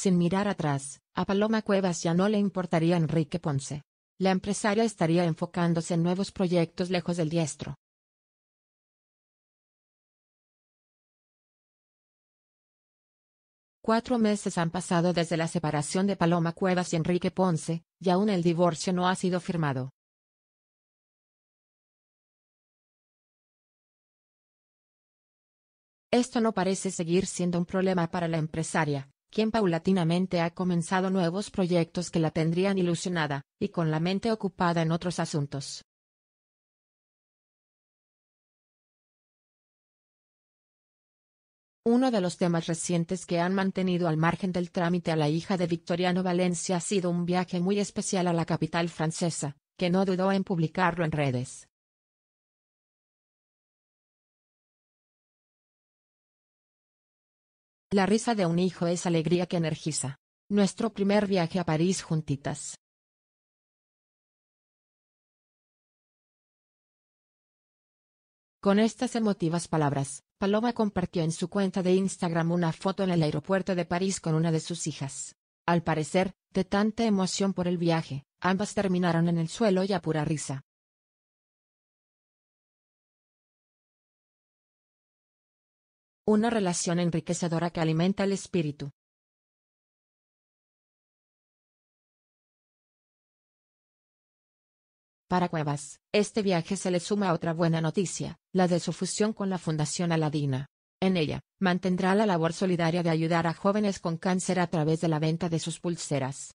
Sin mirar atrás, a Paloma Cuevas ya no le importaría Enrique Ponce. La empresaria estaría enfocándose en nuevos proyectos lejos del diestro. Cuatro meses han pasado desde la separación de Paloma Cuevas y Enrique Ponce, y aún el divorcio no ha sido firmado. Esto no parece seguir siendo un problema para la empresaria, quien paulatinamente ha comenzado nuevos proyectos que la tendrían ilusionada, y con la mente ocupada en otros asuntos. Uno de los temas recientes que han mantenido al margen del trámite a la hija de Victoriano Valencia ha sido un viaje muy especial a la capital francesa, que no dudó en publicarlo en redes. La risa de un hijo es alegría que energiza. Nuestro primer viaje a París juntitas. Con estas emotivas palabras, Paloma compartió en su cuenta de Instagram una foto en el aeropuerto de París con una de sus hijas. Al parecer, de tanta emoción por el viaje, ambas terminaron en el suelo y a pura risa. Una relación enriquecedora que alimenta el espíritu. Para Cuevas, este viaje se le suma a otra buena noticia, la de su fusión con la Fundación Aladina. En ella, mantendrá la labor solidaria de ayudar a jóvenes con cáncer a través de la venta de sus pulseras.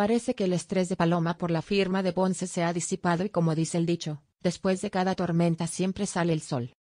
Parece que el estrés de Paloma por la firma de Ponce se ha disipado y como dice el dicho, después de cada tormenta siempre sale el sol.